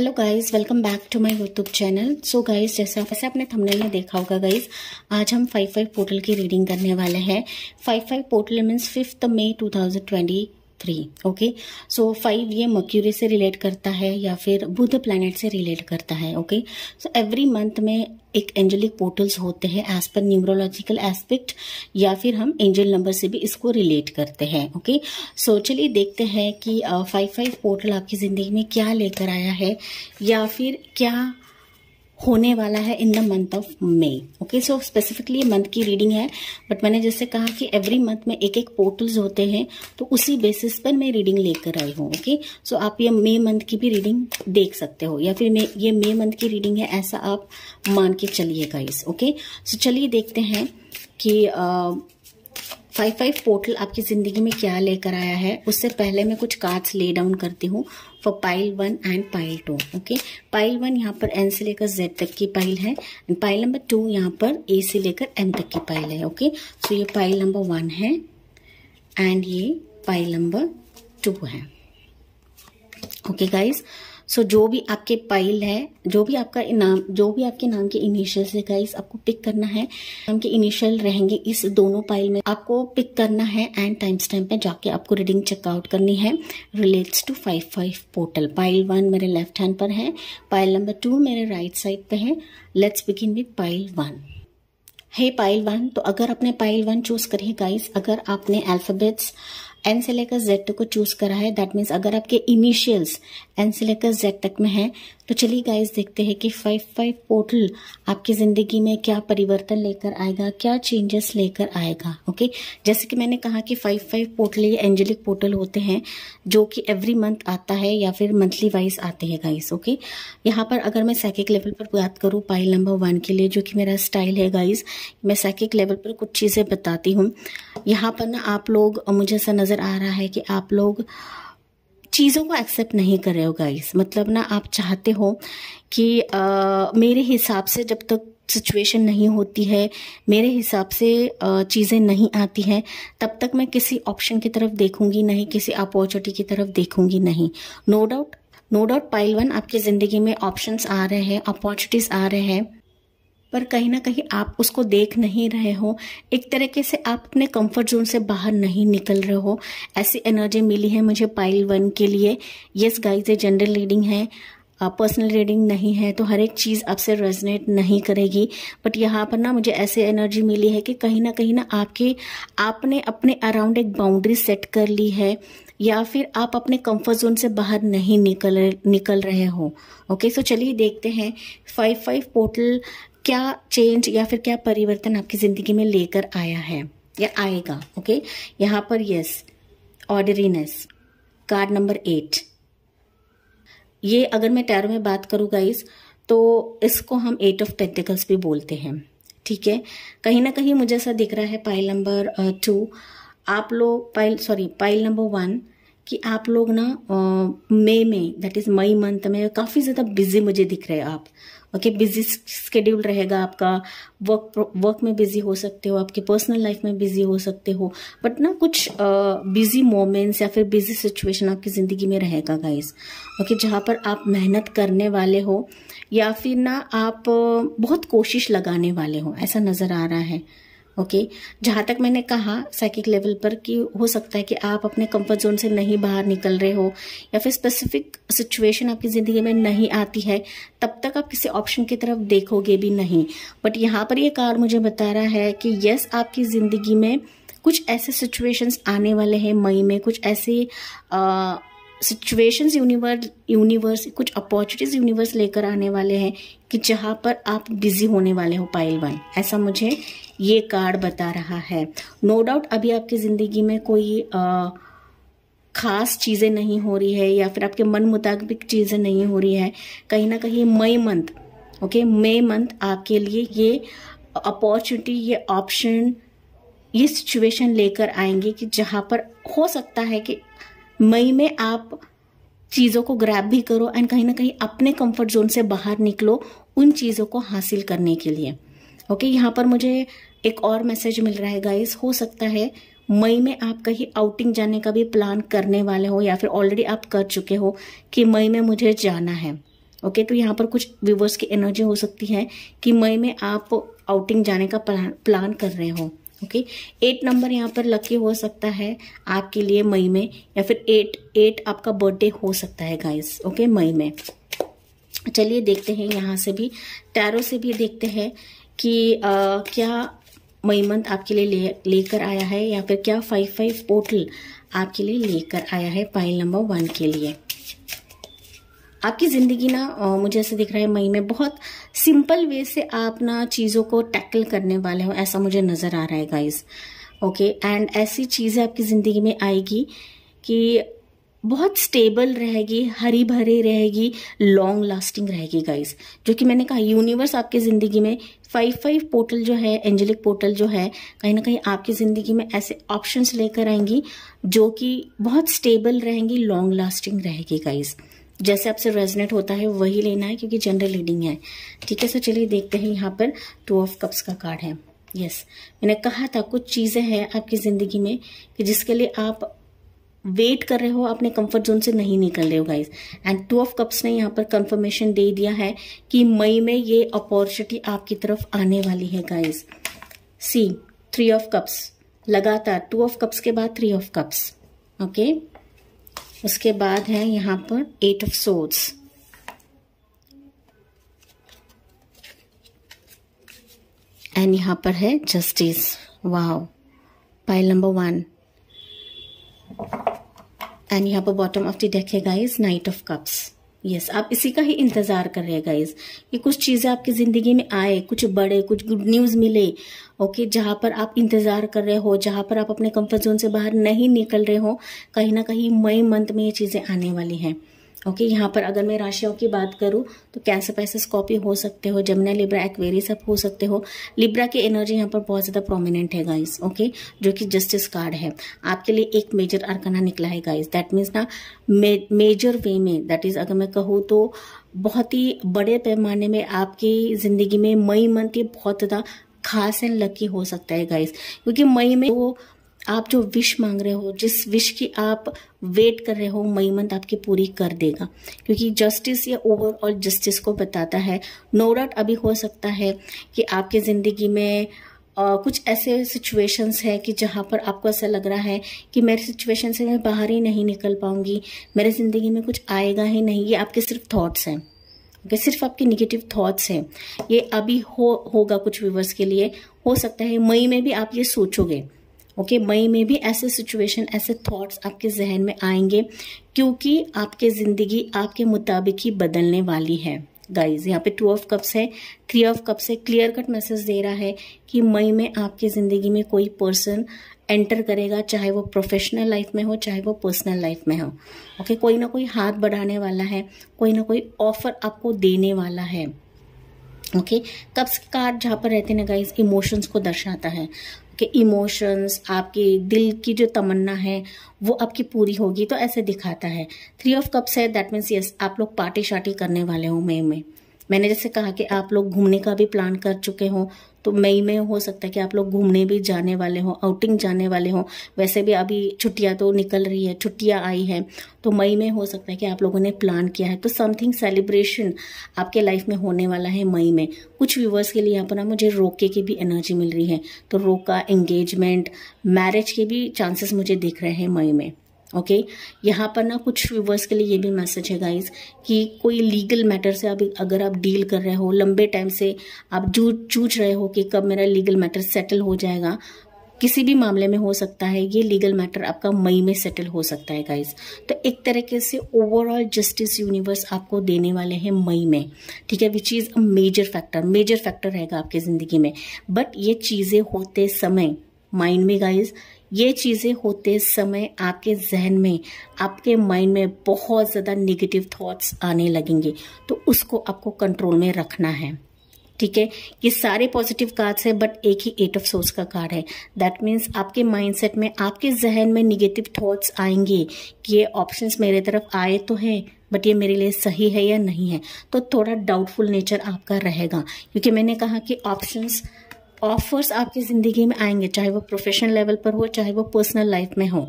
Hello guys welcome back to my YouTube channel so guys जैसा वैसे आपने thumbnail में देखा होगा गाइस आज हम फाइव फाइव पोर्टल की रीडिंग करने वाले हैं five five portal means fifth May twenty three okay so five ये मक्यूरी से रिलेट करता है या फिर बुध प्लैनेट से रिलेट करता है ओके सो एवरी मंथ में एक एंजलिक पोर्टल्स होते हैं एज पर न्यूमरोलॉजिकल एस्पेक्ट या फिर हम एंजल नंबर से भी इसको रिलेट करते हैं ओके सो चलिए देखते हैं कि फाइव फाइव पोर्टल आपकी ज़िंदगी में क्या लेकर आया है या फिर क्या होने वाला है in the month of May okay so specifically month की रीडिंग है बट मैंने जैसे कहा कि एवरी मंथ में एक एक पोर्टल्स होते हैं तो उसी बेसिस पर मैं रीडिंग लेकर आई हूँ ओके सो आप ये मे मंथ की भी रीडिंग देख सकते हो या फिर ये मे मंथ की रीडिंग है ऐसा आप मान के चलिएगा इस ओके सो चलिए देखते हैं कि uh, फाइव फाइव पोर्टल आपकी ज़िंदगी में क्या लेकर आया है उससे पहले मैं कुछ कार्ड्स ले डाउन करती हूँ for pile one and pile two okay pile one यहाँ पर एन से लेकर जेड तक की पाइल है एंड पाइल नंबर टू यहाँ पर ए से लेकर एम तक की पाइल है ओके okay? सो so ये पाइल नंबर वन है एंड ये पाइल नंबर टू है ओके okay, गाइज़ सो जो भी आपके पाइल है जो भी आपका नाम जो भी आपके नाम के इनिशियल्स है गाइस आपको पिक करना है नाम के इनिशियल रहेंगे इस दोनों पाइल में आपको पिक करना है एंड टाइम स्टैम्प पे जाके आपको रीडिंग चेकआउट करनी है relates to five five portal pile one मेरे लेफ्ट हैंड पर है पाइल नंबर टू मेरे राइट साइड पे है let's begin with pile one है पाइल वन तो अगर आपने पाइल वन चूज करी गाइस अगर आपने अल्फाबेट्स एन से लेकर जेड तक को चूज करा है दैट मीन्स अगर आपके इनिशियल्स एन से लेकर जेड तक में है तो चलिए गाइस देखते हैं कि फाइव फाइव पोर्टल आपकी ज़िंदगी में क्या परिवर्तन लेकर आएगा क्या चेंजेस लेकर आएगा ओके जैसे कि मैंने कहा कि फाइव फाइव पोर्टल ये एंजेलिक पोर्टल होते हैं जो कि एवरी मंथ आता है या फिर मंथली वाइज आते हैं गाइस ओके यहाँ पर अगर मैं सैकिक लेवल पर बात करूँ पाइल नंबर वन के लिए जो कि मेरा स्टाइल है गाइस मैं सैकिक लेवल पर कुछ चीज़ें बताती हूँ यहाँ पर ना आप लोग मुझे ऐसा नज़र आ रहा है कि आप लोग चीज़ों को एक्सेप्ट नहीं कर रहे हो गाइस मतलब ना आप चाहते हो कि आ, मेरे हिसाब से जब तक सिचुएशन नहीं होती है मेरे हिसाब से चीज़ें नहीं आती हैं तब तक मैं किसी ऑप्शन की तरफ देखूंगी नहीं किसी अपॉर्चुनिटी की तरफ देखूंगी नहीं no doubt no doubt pile one आपकी ज़िंदगी में ऑप्शंस आ रहे हैं अपॉर्चुनिटीज़ आ रहे हैं पर कहीं ना कहीं आप उसको देख नहीं रहे हो एक तरीके से आप अपने कंफर्ट जोन से बाहर नहीं निकल रहे हो ऐसी एनर्जी मिली है मुझे पाइल वन के लिए यस गाइस ये जनरल रीडिंग है पर्सनल रीडिंग नहीं है तो हर एक चीज़ आपसे रेजनेट नहीं करेगी बट यहाँ पर ना मुझे ऐसे एनर्जी मिली है कि कहीं ना कहीं ना आपके आपने अपने अराउंड एक बाउंड्री सेट कर ली है या फिर आप अपने कंफर्ट जोन से बाहर नहीं निकल निकल रहे हो ओके सो चलिए देखते हैं फाइव फाइव पोर्टल क्या चेंज या फिर क्या परिवर्तन आपकी ज़िंदगी में लेकर आया है या आएगा ओके यहां पर yes orderliness card number eight ये अगर मैं टैरो में बात करूँ गाइस तो इसको हम एट ऑफ टेक्टिकल्स भी बोलते हैं ठीक है कहीं ना कहीं मुझे ऐसा दिख रहा है पाइल नंबर टू आप लोग pile sorry pile number one कि आप लोग ना मई uh, में दैट इज़ मई मंथ में काफ़ी ज़्यादा बिजी मुझे दिख रहे हैं आप ओके बिजी स्केड्यूल रहेगा आपका वर्क वर्क में बिजी हो सकते हो आपकी पर्सनल लाइफ में बिजी हो सकते हो बट ना कुछ बिजी मोमेंट्स या फिर बिजी सिचुएशन आपकी ज़िंदगी में रहेगा गाइस ओके जहाँ पर आप मेहनत करने वाले हो या फिर ना आप बहुत कोशिश लगाने वाले हो ऐसा नज़र आ रहा है ओके जहाँ तक मैंने कहा साइकिक लेवल पर कि हो सकता है कि आप अपने कंफर्ट जोन से नहीं बाहर निकल रहे हो या फिर स्पेसिफिक सिचुएशन आपकी ज़िंदगी में नहीं आती है तब तक आप किसी ऑप्शन की तरफ देखोगे भी नहीं बट यहाँ पर यह कार मुझे बता रहा है कि यस आपकी ज़िंदगी में कुछ ऐसे सिचुएशंस आने वाले हैं मई में कुछ ऐसे आ, सिचुएशंस यूनिवर्स यूनिवर्स कुछ अपॉर्चुनिटीज यूनिवर्स लेकर आने वाले हैं कि जहाँ पर आप बिजी होने वाले हो पाइल वन ऐसा मुझे ये कार्ड बता रहा है नो no डाउट अभी आपकी ज़िंदगी में कोई आ, खास चीज़ें नहीं हो रही है या फिर आपके मन मुताबिक चीज़ें नहीं हो रही है कहीं ना कहीं May month okay May month आपके लिए ये अपॉर्चुनिटी ये ऑप्शन ये सिचुएशन लेकर आएंगे कि जहाँ पर हो सकता है कि मई में आप चीज़ों को ग्रैब भी करो एंड कहीं ना कहीं अपने कंफर्ट जोन से बाहर निकलो उन चीज़ों को हासिल करने के लिए ओके okay, यहाँ पर मुझे एक और मैसेज मिल रहा है गाइस हो सकता है मई में आप कहीं आउटिंग जाने का भी प्लान करने वाले हो या फिर ऑलरेडी आप कर चुके हो कि मई में मुझे जाना है ओके okay, तो यहाँ पर कुछ व्यूवर्स की एनर्जी हो सकती है कि मई में आप आउटिंग जाने का प्लान प्लान कर रहे हो ओके एट नंबर यहाँ पर लकी हो सकता है आपके लिए मई में या फिर एट एट आपका बर्थडे हो सकता है गाइस ओके मई में चलिए देखते हैं यहाँ से भी टैरो से भी देखते हैं कि आ, क्या मई मंथ आपके लिए लेकर ले आया है या फिर क्या फाइव फाइव पोर्टल आपके लिए लेकर आया है पाइल नंबर वन के लिए आपकी ज़िंदगी ना मुझे ऐसे दिख रहा है मई में बहुत सिंपल वे से आप ना चीज़ों को टैकल करने वाले हो ऐसा मुझे नज़र आ रहा है गाइज ओके एंड ऐसी चीज़ें आपकी ज़िंदगी में आएगी कि बहुत स्टेबल रहेगी हरी भरी रहेगी लॉन्ग लास्टिंग रहेगी गाइस जो कि मैंने कहा यूनिवर्स आपके ज़िंदगी में फाइव फाइव पोर्टल जो है एंजेलिक पोर्टल जो है कहीं ना कहीं आपकी ज़िंदगी में ऐसे ऑप्शंस लेकर आएंगी जो कि बहुत स्टेबल रहेंगी लॉन्ग लास्टिंग रहेगी गाइस जैसे आपसे रेजनेट होता है वही लेना है क्योंकि जनरल रीडिंग है ठीक है सर चलिए देखते हैं यहाँ पर टू ऑफ कप्स का कार्ड है यस मैंने कहा था कुछ चीज़ें हैं आपकी ज़िंदगी में कि जिसके लिए आप वेट कर रहे हो अपने कंफर्ट जोन से नहीं निकल रहे हो guys and two of cups ने यहाँ पर कंफर्मेशन दे दिया है कि मई में ये अपॉर्चुनिटी आपकी तरफ आने वाली है guys see three of cups लगातार टू ऑफ कप्स के बाद three of cups okay okay? उसके बाद है यहाँ पर एट ऑफ सोर्स एंड यहाँ पर है जस्टिस वाह पाइल नंबर वन एंड यहाँ पर बॉटम ऑफ द डेक है guys knight of cups yes yes, आप इसी का ही इंतज़ार कर रहे हैं गाइज कि कुछ चीज़ें आपकी ज़िंदगी में आए कुछ बड़े कुछ गुड न्यूज़ मिले ओके जहां जहाँ पर आप इंतज़ार कर रहे हो जहां पर आप अपने कंफर्ट जोन से बाहर नहीं निकल रहे हो कहीं ना कहीं मई मंथ में ये चीज़ें आने वाली हैं ओके okay, यहाँ पर अगर मैं राशियों की बात करूँ तो कैंसर पैसे स्कॉपी हो सकते हो जमुना लिब्रा एक्वेरी सब हो सकते हो लिब्रा की एनर्जी यहाँ पर बहुत ज़्यादा प्रोमिनेंट है गाइस ओके okay? जो कि जस्टिस कार्ड है आपके लिए एक मेजर अर्कना निकला है गाइस दैट मीन्स ना मे, मेजर वे में दैट इज़ अगर मैं कहूँ तो बहुत ही बड़े पैमाने में आपकी ज़िंदगी में मई मंथ ये बहुत ज़्यादा खास एंड लकी हो सकता है गाइस क्योंकि मई में वो तो आप जो विश मांग रहे हो जिस विश की आप वेट कर रहे हो मई मंथ आपकी पूरी कर देगा क्योंकि जस्टिस या ओवरऑल जस्टिस को बताता है नो डाउट अभी हो सकता है कि आपके ज़िंदगी में आ, कुछ ऐसे सिचुएशंस है कि जहाँ पर आपको ऐसा लग रहा है कि मेरे सिचुएशन से मैं बाहर ही नहीं निकल पाऊंगी मेरे ज़िंदगी में कुछ आएगा ही नहीं ये आपके सिर्फ थाट्स हैं ओके सिर्फ आपके निगेटिव थाट्स हैं ये अभी हो होगा कुछ व्यूवर्स के लिए हो सकता है मई में भी आप ये सोचोगे ओके मई में भी ऐसे सिचुएशन ऐसे थॉट्स आपके जहन में आएंगे क्योंकि आपके ज़िंदगी आपके मुताबिक ही बदलने वाली है गाइज यहाँ पे टू ऑफ कप्स है थ्री ऑफ कप्स है क्लियर कट मैसेज दे रहा है कि मई में आपकी ज़िंदगी में कोई पर्सन एंटर करेगा चाहे वो प्रोफेशनल लाइफ में हो चाहे वो पर्सनल लाइफ में हो ओके okay, कोई ना कोई हाथ बढ़ाने वाला है कोई ना कोई ऑफर आपको देने वाला है ओके okay, कप्स कार्ड जहाँ पर रहते हैं ना गाइज इमोशंस को दर्शाता है आपके इमोशंस आपके दिल की जो तमन्ना है वो आपकी पूरी होगी तो ऐसे दिखाता है थ्री ऑफ कप्स है दैट मीन्स यस आप लोग पार्टी शार्टी करने वाले हो मई में मैंने जैसे कहा कि आप लोग घूमने का भी प्लान कर चुके हो तो मई में हो सकता है कि आप लोग घूमने भी जाने वाले हों आउटिंग जाने वाले हों वैसे भी अभी छुट्टियाँ तो निकल रही है छुट्टियाँ आई है तो मई में हो सकता है कि आप लोगों ने प्लान किया है तो समथिंग सेलिब्रेशन आपके लाइफ में होने वाला है मई में कुछ व्यूवर्स के लिए यहाँ पर ना मुझे रोके की भी एनर्जी मिल रही है तो रोका एंगेजमेंट मैरिज के भी चांसेस मुझे दिख रहे हैं मई में ओके okay? यहाँ पर ना कुछ व्यूवर्स के लिए ये भी मैसेज है गाइज कि कोई लीगल मैटर से अभी अगर आप डील कर रहे हो लंबे टाइम से आप जूझ जूझ रहे हो कि कब मेरा लीगल मैटर सेटल हो जाएगा किसी भी मामले में हो सकता है ये लीगल मैटर आपका मई में सेटल हो सकता है गाइज तो एक तरीके से ओवरऑल जस्टिस यूनिवर्स आपको देने वाले हैं मई में ठीक है which is a major factor major factor रहेगा आपकी ज़िंदगी में बट ये चीज़ें होते समय माइंड में गाइज ये चीज़ें होते समय आपके जहन में आपके माइंड में बहुत ज़्यादा निगेटिव थॉट्स आने लगेंगे तो उसको आपको कंट्रोल में रखना है ठीक है ये सारे पॉजिटिव कार्ड्स है बट एक ही एट ऑफ सोर्स का कार्ड है दैट मीन्स आपके माइंडसेट में आपके जहन में निगेटिव थॉट्स आएंगे कि ये ऑप्शंस मेरे तरफ आए तो हैं बट ये मेरे लिए सही है या नहीं है तो थोड़ा डाउटफुल नेचर आपका रहेगा क्योंकि मैंने कहा कि ऑप्शंस ऑफर्स आपकी ज़िंदगी में आएंगे चाहे वो प्रोफेशनल लेवल पर हो चाहे वो पर्सनल लाइफ में हो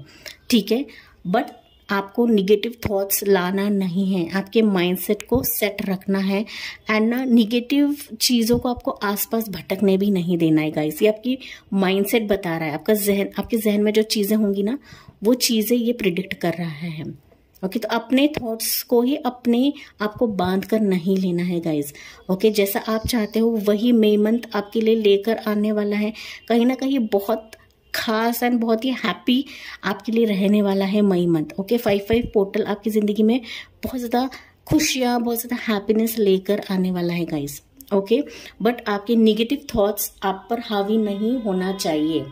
ठीक है बट आपको निगेटिव थॉट्स लाना नहीं है आपके माइंडसेट को सेट रखना है एंड ना निगेटिव चीज़ों को आपको आसपास भटकने भी नहीं देना है गाइस ये आपकी माइंडसेट बता रहा है आपका जहन आपके जहन में जो चीज़ें होंगी ना वो चीज़ें ये प्रिडिक्ट कर रहा है ओके तो अपने थॉट्स को ही अपने आप को बांध कर नहीं लेना है गाइज ओके जैसा आप चाहते हो वही मे मंथ आपके लिए लेकर आने वाला है कहीं ना कहीं बहुत खास एंड बहुत ही हैप्पी आपके लिए रहने वाला है May month okay five five portal आपकी ज़िंदगी में बहुत ज़्यादा खुशियाँ बहुत ज़्यादा हैप्पीनेस लेकर आने वाला है गाइज ओके बट आपके निगेटिव थॉट्स आप पर हावी नहीं होना चाहिए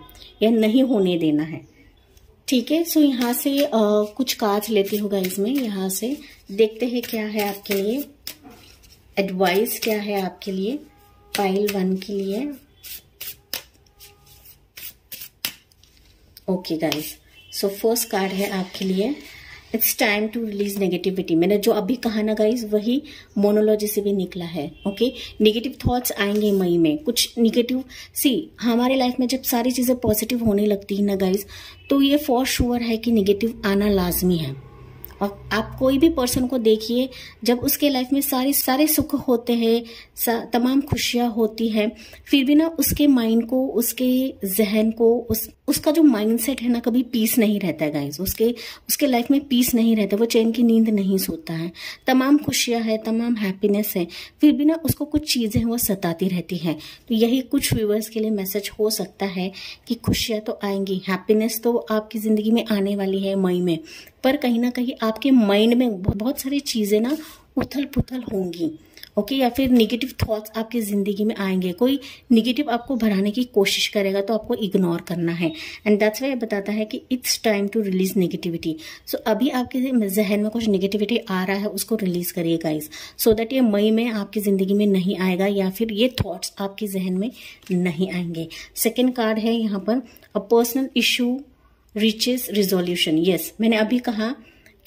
या नहीं होने देना है ठीक है सो यहाँ से आ, कुछ कार्ड लेती होगा इसमें यहाँ से देखते हैं क्या है आपके लिए एडवाइस क्या है आपके लिए फाइल वन के लिए okay guys so first card है आपके लिए it's time to release negativity मैंने जो अभी कहा ना गाइज वही मोनोलॉजी से भी निकला है ओके नेगेटिव थॉट्स आएंगे मई में कुछ निगेटिव सी हमारे लाइफ में जब सारी चीज़ें पॉजिटिव होने लगती है ना गाइज तो ये फॉर श्योर है कि निगेटिव आना लाजमी है और आप कोई भी पर्सन को देखिए जब उसके लाइफ में सारे सारे सुख होते हैं तमाम खुशियाँ होती हैं फिर भी ना उसके माइंड को उसके जहन को उस उसका जो माइंडसेट है ना कभी पीस नहीं रहता है गाइज उसके उसके लाइफ में पीस नहीं रहता वो चैन की नींद नहीं सोता है तमाम खुशियां है तमाम हैप्पीनेस है फिर भी ना उसको कुछ चीज़ें वो सताती रहती है तो यही कुछ व्यूवर्स के लिए मैसेज हो सकता है कि खुशियां तो आएंगी हैप्पीनेस तो आपकी ज़िंदगी में आने वाली है मई में पर कहीं ना कहीं आपके माइंड में बहुत सारी चीज़ें ना उथल पुथल होंगी ओके या फिर निगेटिव थाट्स आपकी ज़िंदगी में आएंगे कोई निगेटिव आपको भराने की कोशिश करेगा तो आपको इग्नोर करना है एंड दैट्स वाई बताता है कि it's time to release negativity so अभी आपके जहन में कुछ निगेटिविटी आ रहा है उसको रिलीज करिए गाइज सो दैट ये मई में आपकी ज़िंदगी में नहीं आएगा या फिर ये थाट्स आपके जहन में नहीं आएंगे सेकेंड कार्ड है यहाँ पर a personal issue reaches resolution yes मैंने अभी कहा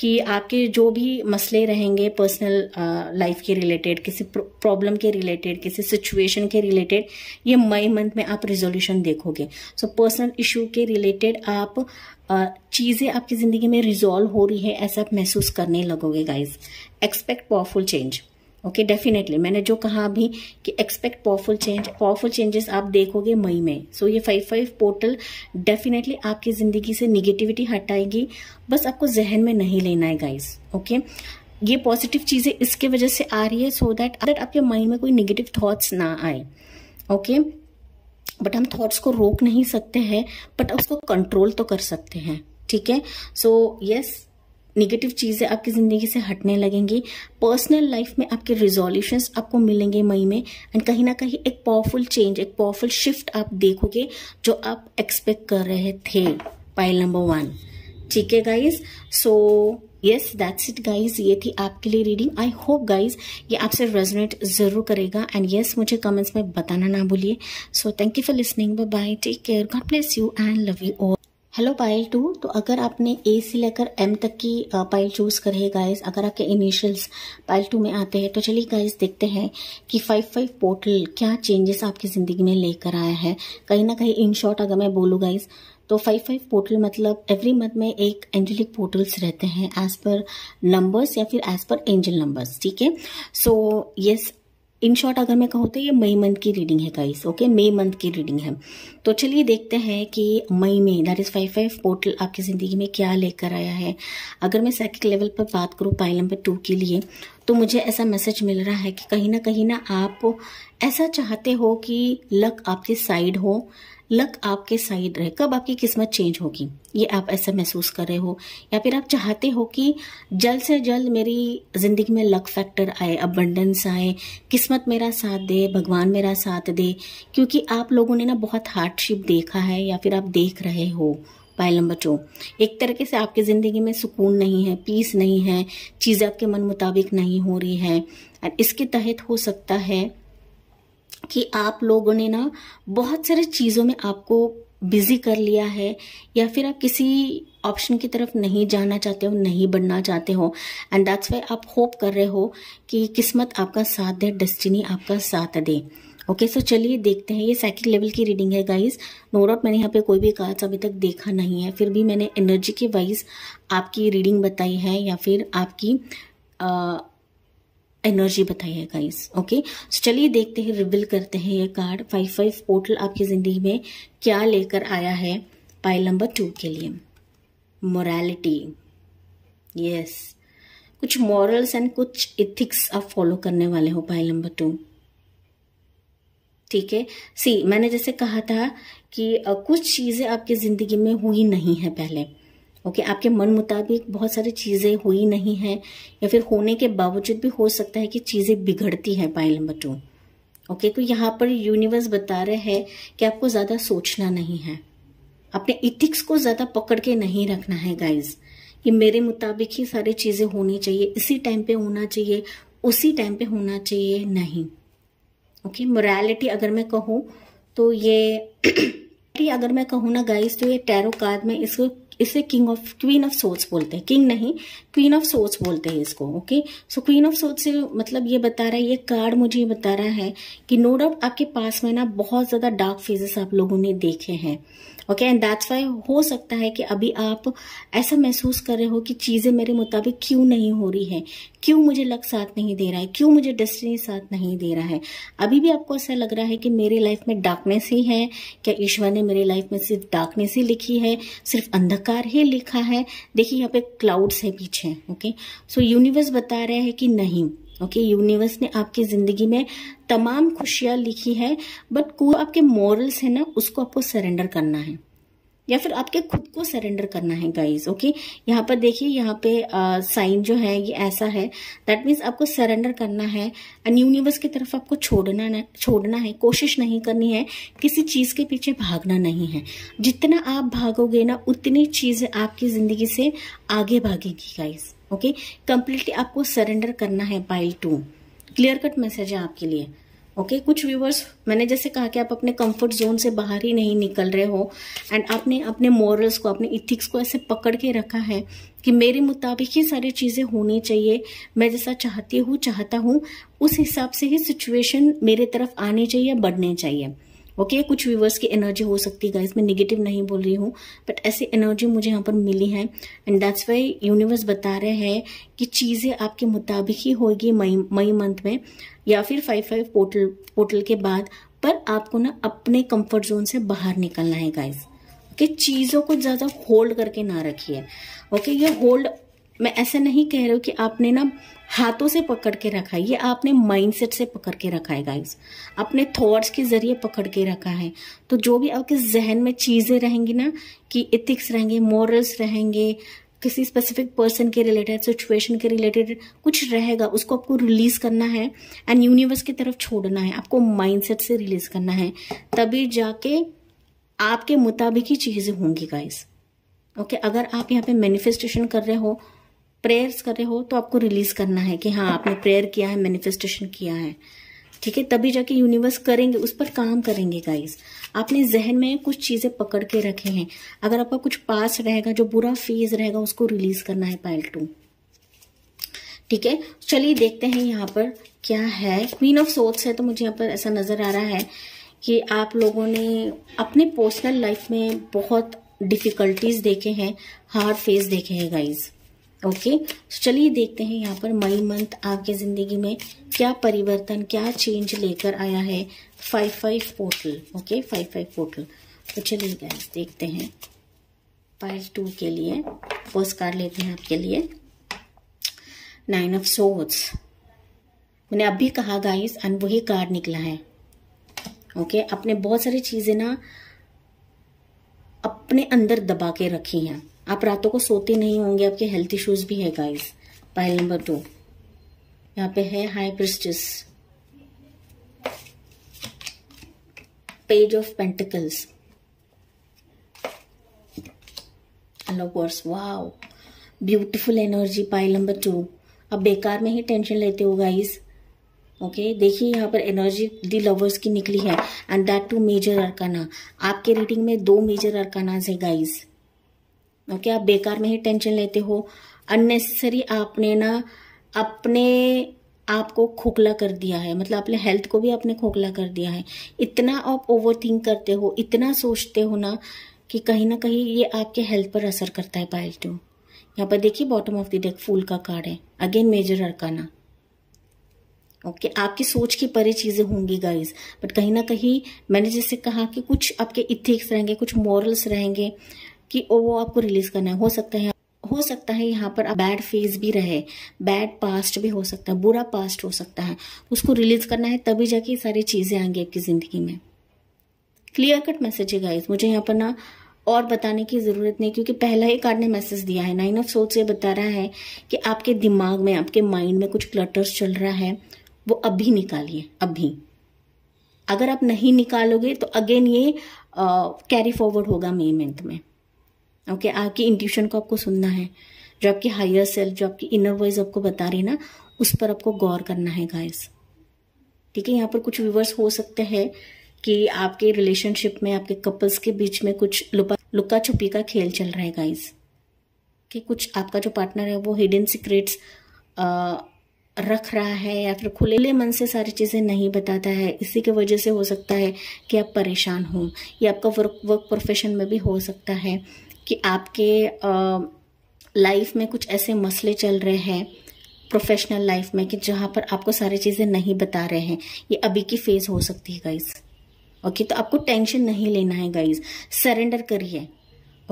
कि आपके जो भी मसले रहेंगे पर्सनल लाइफ uh, के रिलेटेड किसी प्रॉब्लम के रिलेटेड किसी सिचुएशन के रिलेटेड ये मई मंथ में आप रिजोल्यूशन देखोगे सो पर्सनल इशू के रिलेटेड आप uh, चीज़ें आपकी ज़िंदगी में रिजॉल्व हो रही है ऐसा आप महसूस करने लगोगे guys expect powerful change okay okay, definitely मैंने जो कहा अभी कि expect powerful change powerful changes आप देखोगे मई में सो so, ये फाइव फाइव पोर्टल डेफिनेटली आपकी ज़िंदगी से निगेटिविटी हटाएगी बस आपको जहन में नहीं लेना है गाइस ओके okay? ये पॉजिटिव चीज़ें इसके वजह से आ रही है सो दैट दैट आपके माइंड में कोई निगेटिव थाट्स ना आए ओके okay? बट हम थाट्स को रोक नहीं सकते हैं बट उसको कंट्रोल तो कर सकते हैं ठीक है so so, yes yes, negative चीज़ें आपकी ज़िंदगी से हटने लगेंगी पर्सनल लाइफ में आपके रिजोल्यूशंस आपको मिलेंगे मई में एंड कहीं ना कहीं एक पावरफुल चेंज एक पावरफुल शिफ्ट आप देखोगे जो आप एक्सपेक्ट कर रहे थे पाइल नंबर वन ठीक है guys so yes that's it guys ये थी आपके लिए रीडिंग आई होप गाइज ये आपसे रेजोनेट जरूर करेगा एंड यस yes, मुझे कमेंट्स में बताना ना भूलिए so thank you for listening bye take care God bless you and love you all hello pile two तो अगर आपने ए से लेकर एम तक की पाइल चूज करे गाइस अगर आपके इनिशियल्स पायल टू में आते हैं तो चलिए गाइस देखते हैं कि फाइव फाइव पोर्टल क्या चेंजेस आपकी ज़िंदगी में लेकर आया है कहीं ना कहीं इन शॉर्ट अगर मैं बोलूँ गाइस तो फाइव फाइव पोर्टल मतलब एवरी मंथ में एक एंजलिक पोर्टल्स रहते हैं एज पर नंबर्स या फिर एज पर एंजल नंबर्स ठीक है सो यस इन शॉर्ट अगर मैं कहूँ तो ये मई मंथ की रीडिंग है गाइस ओके मई मंथ की रीडिंग है तो चलिए देखते हैं कि मई में that is five five portal आपकी ज़िंदगी में क्या लेकर आया है अगर मैं साइकिक लेवल पर बात करूँ पाइल नंबर टू के लिए तो मुझे ऐसा मैसेज मिल रहा है कि कहीं ना कहीं ना आप ऐसा चाहते हो कि लक आपके साइड हो लक आपके साइड रहे कब आपकी किस्मत चेंज होगी ये आप ऐसा महसूस कर रहे हो या फिर आप चाहते हो कि जल्द से जल्द मेरी ज़िंदगी में लक फैक्टर आए अबंडेंस आए किस्मत मेरा साथ दे भगवान मेरा साथ दे क्योंकि आप लोगों ने ना बहुत हार्डशिप देखा है या फिर आप देख रहे हो पायल नंबर टू एक तरीके से आपकी ज़िंदगी में सुकून नहीं है पीस नहीं है चीज़ें आपके मन मुताबिक नहीं हो रही है इसके तहत हो सकता है कि आप लोगों ने ना बहुत सारे चीज़ों में आपको बिजी कर लिया है या फिर आप किसी ऑप्शन की तरफ नहीं जाना चाहते हो नहीं बनना चाहते हो एंड दैट्स वाई आप होप कर रहे हो कि किस्मत आपका साथ दे डेस्टिनी आपका साथ दे ओके सो चलिए देखते हैं ये सेकंड लेवल की रीडिंग है गाइस नो डाउट मैंने यहाँ पे कोई भी कार्ड्स अभी तक देखा नहीं है फिर भी मैंने एनर्जी के वाइज आपकी रीडिंग बताई है या फिर आपकी आ, एनर्जी बताई है गाइस ओके तो चलिए देखते हैं रिविल करते हैं ये कार्ड फाइव फाइव पोर्टल आपकी जिंदगी में क्या लेकर आया है पाइल नंबर टू के लिए मोरालिटी यस कुछ मॉरल्स एंड कुछ इथिक्स आप फॉलो करने वाले हो पाइल नंबर टू ठीक है सी मैंने जैसे कहा था कि कुछ चीज़ें आपकी ज़िंदगी में हुई नहीं है पहले ओके आपके मन मुताबिक बहुत सारी चीज़ें हुई नहीं है या फिर होने के बावजूद भी हो सकता है कि चीज़ें बिगड़ती हैं पाइल नंबर टू ओके तो यहाँ पर यूनिवर्स बता रहे हैं कि आपको ज़्यादा सोचना नहीं है अपने इथिक्स को ज़्यादा पकड़ के नहीं रखना है गाइज कि मेरे मुताबिक ही सारी चीज़ें होनी चाहिए इसी टाइम पे होना चाहिए उसी टाइम पे होना चाहिए नहीं ओके okay, मोरालिटी अगर मैं कहूँ तो ये अगर मैं कहूँ ना गाइस तो ये टैरो कार्ड में इसको इसे king of queen of souls बोलते हैं किंग नहीं क्वीन ऑफ सोच बोलते हैं इसको ओके सो क्वीन ऑफ सोच से मतलब ये बता रहा है ये कार्ड मुझे ये बता रहा है कि नो डाउट आपके पास में ना बहुत ज़्यादा डार्क फेजेस आप लोगों ने देखे हैं ओके एंड दैट्स वाई हो सकता है कि अभी आप ऐसा महसूस कर रहे हो कि चीज़ें मेरे मुताबिक क्यों नहीं हो रही है क्यों मुझे लक साथ नहीं दे रहा है क्यों मुझे डेस्टिनी साथ नहीं दे रहा है अभी भी आपको ऐसा लग रहा है कि मेरे लाइफ में डार्कनेस ही है क्या ईश्वर ने मेरी लाइफ में सिर्फ डार्कनेस ही लिखी है सिर्फ अंधकार ही लिखा है देखिए यहाँ पे क्लाउड्स है पीछे कुछ ओके सो यूनिवर्स बता रहा है कि नहीं ओके okay, यूनिवर्स ने आपकी जिंदगी में तमाम खुशियां लिखी है बट को आपके मॉरल्स है ना उसको आपको सरेंडर करना है या फिर आपके खुद को सरेंडर करना है गाइज ओके यहाँ पर देखिए यहाँ पे साइन जो है ये ऐसा है दैट मीन्स आपको सरेंडर करना है एंड यूनिवर्स की तरफ आपको छोड़ना छोड़ना है कोशिश नहीं करनी है किसी चीज़ के पीछे भागना नहीं है जितना आप भागोगे ना उतनी चीज़ें आपकी ज़िंदगी से आगे भागेगी गाइज ओके कंप्लीटली आपको सरेंडर करना है बाई टू क्लियर कट मैसेज है आपके लिए ओके okay, कुछ व्यूवर्स मैंने जैसे कहा कि आप अपने कंफर्ट जोन से बाहर ही नहीं निकल रहे हो एंड आपने अपने मॉरल्स को अपने इथिक्स को ऐसे पकड़ के रखा है कि मेरे मुताबिक ही सारी चीज़ें होनी चाहिए मैं जैसा चाहती हूँ चाहता हूँ उस हिसाब से ही सिचुएशन मेरे तरफ आनी चाहिए या बढ़ने चाहिए ओके okay, कुछ व्यूवर्स की एनर्जी हो सकती है गाइज मैं निगेटिव नहीं बोल रही हूँ बट ऐसी एनर्जी मुझे यहाँ पर मिली है एंड दैट्स वाई यूनिवर्स बता रहे हैं कि चीज़ें आपके मुताबिक ही होगी मई मई मंथ में या फिर फाइव फाइव पोर्टल पोर्टल के बाद पर आपको ना अपने कंफर्ट जोन से बाहर निकलना है गाइज कि चीज़ों को ज़्यादा होल्ड करके ना रखिए ओके ये होल्ड मैं ऐसा नहीं कह रही हूँ कि आपने ना हाथों से पकड़ के रखा है ये आपने माइंडसेट से पकड़ के रखा है गाइस अपने थॉट्स के जरिए पकड़ के रखा है तो जो भी आपके जहन में चीज़ें रहेंगी ना कि इथिक्स रहेंगे मॉरल्स रहेंगे किसी स्पेसिफिक पर्सन के रिलेटेड सिचुएशन के रिलेटेड कुछ रहेगा उसको आपको रिलीज करना है एंड यूनिवर्स की तरफ छोड़ना है आपको माइंडसेट से रिलीज करना है तभी जाके आपके मुताबिक ही चीज़ें होंगी गाइस ओके okay? अगर आप यहाँ पे मैनिफेस्टेशन कर रहे हो प्रेयर्स कर रहे हो तो आपको रिलीज करना है कि हाँ आपने प्रेयर किया है मैनिफेस्टेशन किया है ठीक है तभी जाके यूनिवर्स करेंगे उस पर काम करेंगे गाइस आपने जहन में कुछ चीज़ें पकड़ के रखे हैं अगर आपका कुछ पास रहेगा जो बुरा फेज रहेगा उसको रिलीज करना है पाइल टू ठीक है चलिए देखते हैं यहाँ पर क्या है क्वीन ऑफ सोल्स है तो मुझे यहाँ पर ऐसा नज़र आ रहा है कि आप लोगों ने अपने पर्सनल लाइफ में बहुत डिफ़िकल्टीज़ देखे हैं हार्ड फेज देखे हैं गाइज़ ओके okay, so तो चलिए देखते हैं यहाँ पर मई मंथ आपके ज़िंदगी में क्या परिवर्तन क्या चेंज लेकर आया है five five portal okay five five portal तो चलिए गैस देखते हैं पार्ट टू के लिए फर्स्ट कार्ड लेते हैं आपके लिए नाइन ऑफ सोर्स मैंने अभी कहा गाइस एंड वही कार्ड निकला है ओके okay? आपने बहुत सारी चीज़ें ना अपने अंदर दबा के रखी हैं आप रातों को सोते नहीं होंगे आपके हेल्थ इश्यूज भी है गाइस पाइल नंबर टू यहाँ पे है high priestess page of pentacles and lovers wow beautiful energy pile number two अब बेकार में ही टेंशन लेते हो गाइस ओके okay, देखिए यहाँ पर एनर्जी दी लवर्स की निकली है and that two major arcana आपके रीडिंग में दो मेजर अरकानाज है गाइस ओके okay, आप बेकार में ही टेंशन लेते हो अननेसेसरी आपने ना अपने आपको खोखला कर दिया है मतलब अपने हेल्थ को भी आपने खोखला कर दिया है इतना आप ओवर थिंक करते हो इतना सोचते हो ना कि कहीं ना कहीं ये आपके हेल्थ पर असर करता है पाइल टू यहाँ पर देखिए bottom of the deck fool का कार्ड है again major arcana okay okay, आपकी सोच की परे चीज़ें होंगी गाइस बट कहीं ना कहीं मैंने जैसे कहा कि कुछ आपके इथिक्स रहेंगे कुछ मॉरल्स रहेंगे कि वो आपको रिलीज करना है हो सकता है हो सकता है यहाँ पर बैड फेज भी रहे बैड पास्ट भी हो सकता है बुरा पास्ट हो सकता है उसको रिलीज करना है तभी जाके सारी चीज़ें आएंगी आपकी ज़िंदगी में क्लियर कट मैसेज है गाइज मुझे यहाँ पर ना और बताने की ज़रूरत नहीं क्योंकि पहला ही कार्ड ने मैसेज दिया है नाइन ऑफ सोच ये बता रहा है कि आपके दिमाग में आपके माइंड में कुछ क्लटर्स चल रहा है वो अभी निकालिए अभी अगर आप नहीं निकालोगे तो अगेन ये कैरी फॉरवर्ड होगा मे मंथ में ओके okay, आपकी इंट्यूशन को आपको सुनना है जो आपकी हायर सेल्फ जो आपकी इनर वॉइस आपको बता रही है ना उस पर आपको गौर करना है गाइस ठीक है यहाँ पर कुछ व्यूवर्स हो सकते हैं कि आपके रिलेशनशिप में आपके कपल्स के बीच में कुछ लुपा लुका छुपी का खेल चल रहा है गाइस कि कुछ आपका जो पार्टनर है वो हिडन सीक्रेट्स रख रहा है या फिर खुले मन से सारी चीज़ें नहीं बताता है इसी के वजह से हो सकता है कि आप परेशान हो या आपका वर्क वर्क प्रोफेशन में भी हो सकता है कि आपके लाइफ में कुछ ऐसे मसले चल रहे हैं प्रोफेशनल लाइफ में कि जहाँ पर आपको सारी चीज़ें नहीं बता रहे हैं ये अभी की फेज हो सकती है गाइज ओके तो आपको टेंशन नहीं लेना है गाइज सरेंडर करिए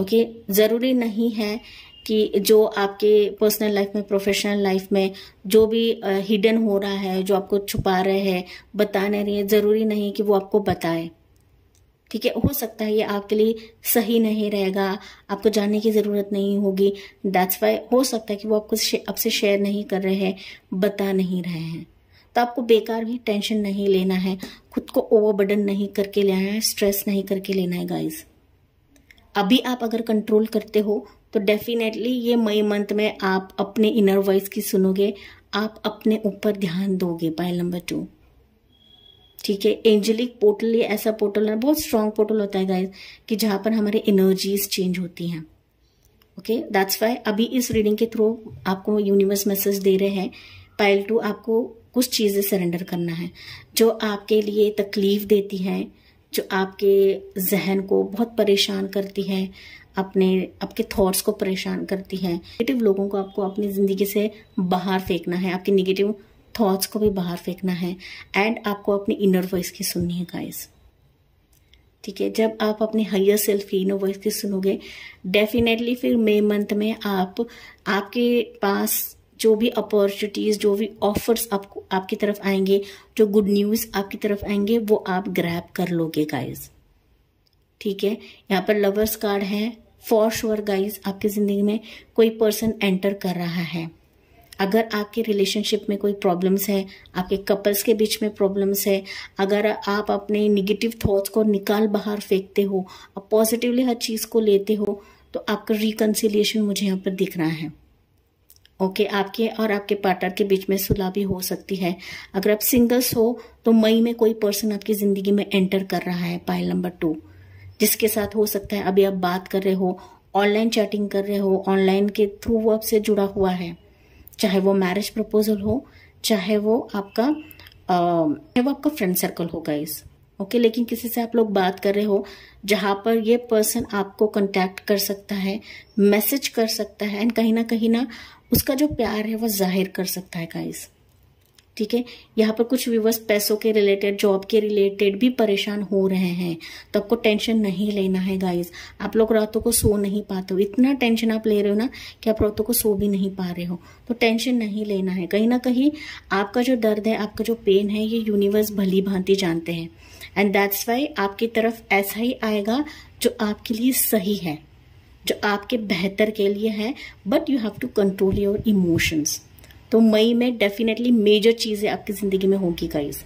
ओके ज़रूरी नहीं है कि जो आपके पर्सनल लाइफ में प्रोफेशनल लाइफ में जो भी हिडन हो रहा है जो आपको छुपा रहे हैं बता नहीं रही है ज़रूरी नहीं कि वो आपको बताए ठीक है हो सकता है ये आपके लिए सही नहीं रहेगा आपको जानने की ज़रूरत नहीं होगी दैट्स वाई हो सकता है कि वो आपको आपसे शेयर नहीं कर रहे हैं बता नहीं रहे हैं तो आपको बेकार भी टेंशन नहीं लेना है खुद को ओवरबर्डन नहीं करके लेना है स्ट्रेस नहीं करके लेना है गाइज अभी आप अगर कंट्रोल करते हो तो डेफिनेटली ये मई मंथ में आप अपने इनर वॉइस की सुनोगे आप अपने ऊपर ध्यान दोगे पाइल नंबर टू ठीक है एंजेलिक पोर्टल ये ऐसा पोर्टल है बहुत स्ट्रांग पोर्टल होता है गाइज कि जहाँ पर हमारे एनर्जीज चेंज होती हैं ओके दैट्स वाई अभी इस रीडिंग के थ्रू आपको यूनिवर्स मैसेज दे रहे हैं पाइल टू आपको कुछ चीज़ें सरेंडर करना है जो आपके लिए तकलीफ देती है जो आपके जहन को बहुत परेशान करती है अपने आपके थॉट्स को परेशान करती है नेगेटिव लोगों को आपको अपनी ज़िंदगी से बाहर फेंकना है आपकी नेगेटिव थॉट्स को भी बाहर फेंकना है एंड आपको अपनी इनर वॉइस की सुननी है गाइस ठीक है जब आप अपने हाइयर सेल्फ की इनर वॉइस की सुनोगे डेफिनेटली फिर मे मंथ में आप आपके पास जो भी अपॉर्चुनिटीज़ जो भी ऑफर्स आपको आपकी तरफ आएंगे जो गुड न्यूज़ आपकी तरफ आएंगे वो आप ग्रैप कर लोगे गाइज ठीक है यहाँ पर लवर्स कार्ड है फॉर श्योर गाइज आपकी ज़िंदगी में कोई पर्सन एंटर कर रहा है अगर आपके रिलेशनशिप में कोई प्रॉब्लम्स है आपके कपल्स के बीच में प्रॉब्लम्स है अगर आप अपने निगेटिव थॉट्स को निकाल बाहर फेंकते हो और पॉजिटिवली हर चीज़ को लेते हो तो आपका रिकनसिलियेशन मुझे यहाँ पर दिख रहा है ओके okay, आपके और आपके पार्टनर के बीच में सुलह भी हो सकती है अगर आप सिंगल्स हो तो मई में कोई पर्सन आपकी ज़िंदगी में एंटर कर रहा है पाइल नंबर टू जिसके साथ हो सकता है अभी आप बात कर रहे हो ऑनलाइन चैटिंग कर रहे हो ऑनलाइन के थ्रू वो आपसे जुड़ा हुआ है चाहे वो मैरिज प्रपोजल हो चाहे वो आपका चाहे वो आपका फ्रेंड सर्कल हो गाइस ओके okay, लेकिन किसी से आप लोग बात कर रहे हो जहाँ पर ये पर्सन आपको कांटेक्ट कर सकता है मैसेज कर सकता है एंड कहीं ना कहीं ना उसका जो प्यार है वो जाहिर कर सकता है गाइस ठीक है यहाँ पर कुछ व्यूवर्स पैसों के रिलेटेड जॉब के रिलेटेड भी परेशान हो रहे हैं तो आपको टेंशन नहीं लेना है गाइज आप लोग रातों को सो नहीं पाते हो इतना टेंशन आप ले रहे हो ना कि आप रातों को सो भी नहीं पा रहे हो तो टेंशन नहीं लेना है कहीं ना कहीं आपका जो दर्द है आपका जो पेन है ये यूनिवर्स भली भांति जानते हैं एंड दैट्स वाई आपकी तरफ ऐसा ही आएगा जो आपके लिए सही है जो आपके बेहतर के लिए है but you have to control your emotions तो मई में डेफिनेटली मेजर चीज़ें आपकी ज़िंदगी में होगी गाइज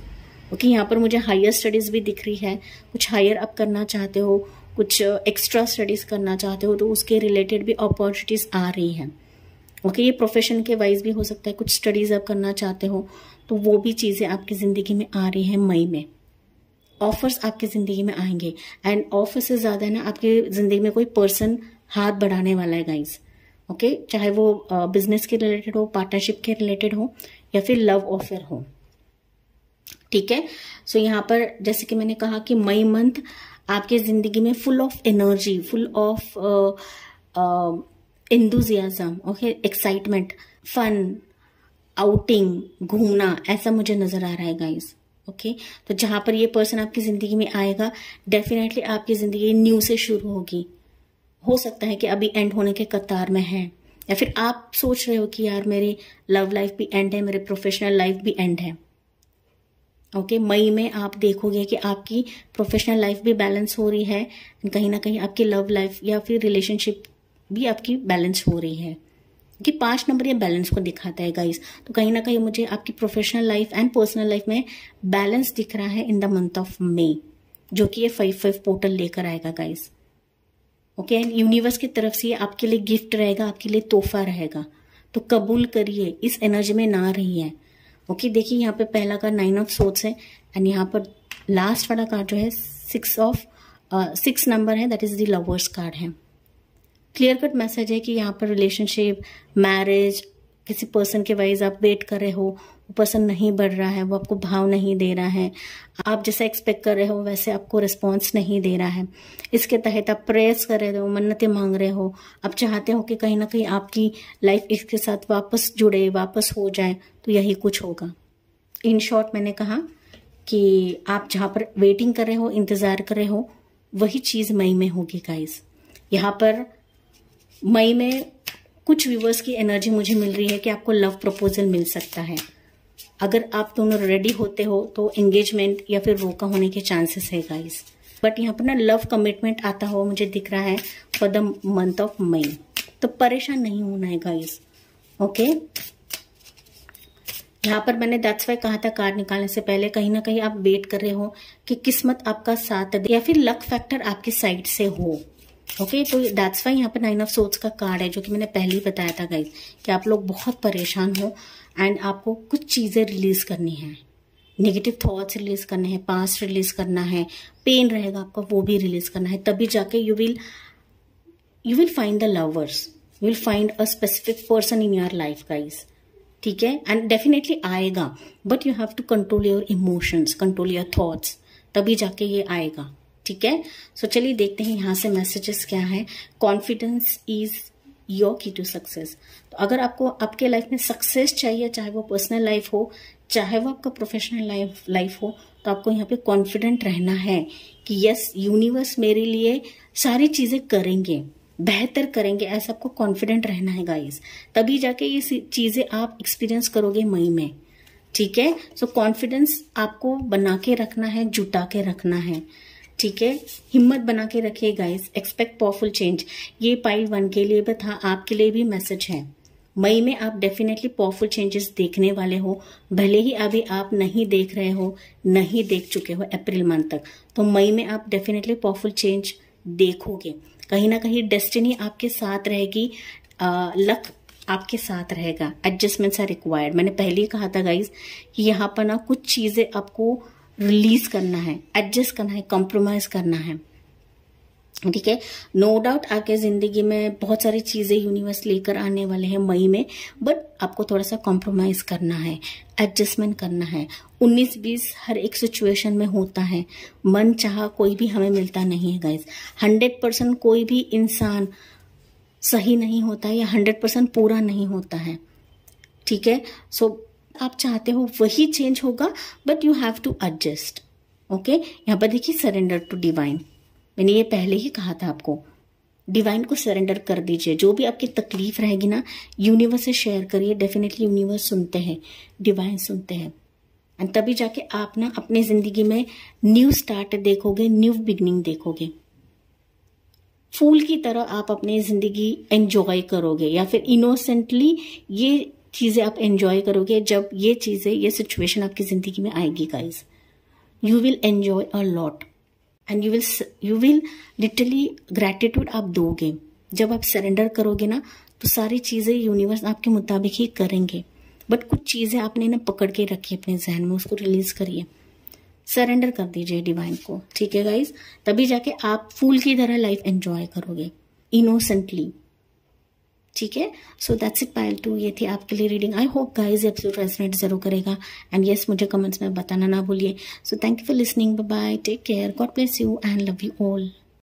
ओके यहाँ पर मुझे हायर स्टडीज़ भी दिख रही है कुछ हायर अप करना चाहते हो कुछ एक्स्ट्रा uh, स्टडीज़ करना चाहते हो तो उसके रिलेटेड भी अपॉर्चुनिटीज़ आ रही हैं ओके ये प्रोफेशन के वाइज भी हो सकता है कुछ स्टडीज़ आप करना चाहते हो तो वो भी चीज़ें आपकी ज़िंदगी में आ रही हैं मई में ऑफर्स आपकी ज़िंदगी में आएंगे एंड ऑफर से ज़्यादा ना आपकी ज़िंदगी में कोई पर्सन हाथ बढ़ाने वाला है गाइज़ ओके चाहे वो बिजनेस के रिलेटेड हो पार्टनरशिप के रिलेटेड हो या फिर लव ऑफेयर हो ठीक है सो यहाँ पर जैसे कि मैंने कहा कि मई मंथ आपके ज़िंदगी में full of energy full of enthusiasm okay excitement fun outing घूमना ऐसा मुझे नज़र आ रहा है गाइस ओके okay? तो जहां पर ये पर्सन आपकी ज़िंदगी में आएगा डेफिनेटली आपकी ज़िंदगी न्यू से शुरू होगी हो सकता है कि अभी एंड होने के कतार में है या फिर आप सोच रहे हो कि यार मेरी लव लाइफ भी एंड है मेरे प्रोफेशनल लाइफ भी एंड है ओके okay, मई में आप देखोगे कि आपकी प्रोफेशनल लाइफ भी बैलेंस हो रही है कहीं ना कहीं आपकी लव लाइफ या फिर रिलेशनशिप भी आपकी बैलेंस हो रही है कि पांच नंबर ये बैलेंस को दिखाता है गाइस तो कहीं ना कहीं मुझे आपकी professional life and personal life में बैलेंस दिख रहा है in the month of May जो कि ये फाइव फाइव पोर्टल लेकर आएगा गाइस ओके एंड यूनिवर्स की तरफ से आपके लिए गिफ्ट रहेगा आपके लिए तोहफा रहेगा तो कबूल करिए इस एनर्जी में ना रही है ओके देखिए यहाँ पे पहला कार्ड नाइन ऑफ सोर्ट्स है एंड यहाँ पर लास्ट वाला कार्ड जो है सिक्स ऑफ सिक्स नंबर है that is the lovers card है क्लियर कट मैसेज है कि यहाँ पर रिलेशनशिप मैरिज किसी पर्सन के वाइज आप वेट कर रहे हो वो पसंद नहीं बढ़ रहा है वो आपको भाव नहीं दे रहा है आप जैसा एक्सपेक्ट कर रहे हो वैसे आपको रिस्पॉन्स नहीं दे रहा है इसके तहत आप प्रेयर्स कर रहे हो मन्नतें मांग रहे हो आप चाहते हो कि कहीं ना कहीं आपकी लाइफ इसके साथ वापस जुड़े वापस हो जाए तो यही कुछ होगा इन शॉर्ट मैंने कहा कि आप जहाँ पर वेटिंग कर रहे हो इंतज़ार कर रहे हो वही चीज़ मई में होगी गाइस यहाँ पर मई में कुछ व्यूवर्स की एनर्जी मुझे मिल रही है कि आपको लव प्रपोजल मिल सकता है अगर आप दोनों रेडी होते हो तो एंगेजमेंट या फिर रोका होने के चांसेस है गाइस बट यहाँ पर ना लव कमिटमेंट आता हुआ मुझे दिख रहा है for the month of May तो परेशान नहीं होना है गाइस ओके यहाँ पर मैंने दैट्स वाई कहा था कार निकालने से पहले कहीं ना कहीं आप वेट कर रहे हो कि किस्मत आपका साथ दे या फिर लक फैक्टर आपके साइड से हो ओके okay, तो दैट्स वाई यहाँ पर नाइन ऑफ सोर्ट्स का कार्ड है जो कि मैंने पहले ही बताया था गाइज कि आप लोग बहुत परेशान हो एंड आपको कुछ चीज़ें रिलीज करनी है नेगेटिव थॉट्स रिलीज करने हैं पास्ट रिलीज करना है पेन रहेगा आपका वो भी रिलीज करना है तभी जाके you will you will find the lovers you will find a specific person in your life guys ठीक है एंड डेफिनेटली आएगा but you have to control your emotions control your thoughts तभी जाके ये आएगा ठीक है सो so, चलिए देखते हैं यहाँ से मैसेजेस क्या है confidence is your key to success तो अगर आपको आपके लाइफ में सक्सेस चाहिए चाहे वो पर्सनल लाइफ हो चाहे वो आपका प्रोफेशनल लाइफ लाइफ हो तो आपको यहाँ पे कॉन्फिडेंट रहना है कि यस यूनिवर्स मेरे लिए सारी चीज़ें करेंगे बेहतर करेंगे ऐसा आपको कॉन्फिडेंट रहना है गाइस तभी जाके ये चीज़ें आप एक्सपीरियंस करोगे मई में ठीक है सो so, कॉन्फिडेंस आपको बना के रखना है जुटा के रखना है ठीक है हिम्मत बना के रखिए गाइस एक्सपेक्ट पावरफुल चेंज ये पाइल वन के लिए भी था आपके लिए भी मैसेज है मई में आप डेफिनेटली पावरफुल चेंजेस देखने वाले हो भले ही अभी आप नहीं देख रहे हो नहीं देख चुके हो अप्रैल मंथ तक तो मई में आप डेफिनेटली पावरफुल चेंज देखोगे कहीं ना कहीं डेस्टिनी आपके साथ रहेगी लक आपके साथ रहेगा एडजस्टमेंट्स आर रिक्वायर्ड मैंने पहले ही कहा था गाइज कि यहाँ पर ना कुछ चीज़ें आपको रिलीज करना है एडजस्ट करना है कॉम्प्रोमाइज करना है ठीक है नो डाउट आके जिंदगी में बहुत सारी चीजें यूनिवर्स लेकर आने वाले हैं मई में बट आपको थोड़ा सा कॉम्प्रोमाइज करना है एडजस्टमेंट करना है 19-20 हर एक सिचुएशन में होता है मन चाह कोई भी हमें मिलता नहीं है गाइज 100 परसेंट कोई भी इंसान सही नहीं होता है या 100 परसेंट पूरा नहीं होता है ठीक है सो आप चाहते हो वही चेंज होगा but you have to adjust okay यहाँ पर देखिए सरेंडर टू डिवाइन मैंने ये पहले ही कहा था आपको डिवाइन को सरेंडर कर दीजिए जो भी आपकी तकलीफ रहेगी ना यूनिवर्स से शेयर करिए डेफिनेटली यूनिवर्स सुनते हैं डिवाइन सुनते हैं एंड तभी जाके आप ना अपने जिंदगी में न्यू स्टार्ट देखोगे न्यू बिगनिंग देखोगे फूल की तरह आप अपनी जिंदगी एंजॉय करोगे या फिर इनोसेंटली ये चीज़ें आप एन्जॉय करोगे जब ये चीज़ें ये सिचुएशन आपकी ज़िंदगी में आएगी guys you will enjoy a lot and you will you will literally gratitude आप दोगे जब आप सरेंडर करोगे ना तो सारी चीज़ें यूनिवर्स आपके मुताबिक ही करेंगे बट कुछ चीज़ें आपने ना पकड़ के रखी अपने जहन में उसको रिलीज करिए सरेंडर कर दीजिए डिवाइन को ठीक है गाइज तभी जाके आप फूल की तरह लाइफ एंजॉय करोगे इनोसेंटली ठीक है so that's it pile two ये थी आपके लिए reading I hope guys episode resonate ज़रूर करेगा एंड येस yes, मुझे कमेंट्स में बताना ना भूलिए so thank you for listening bye take care God bless you and love you all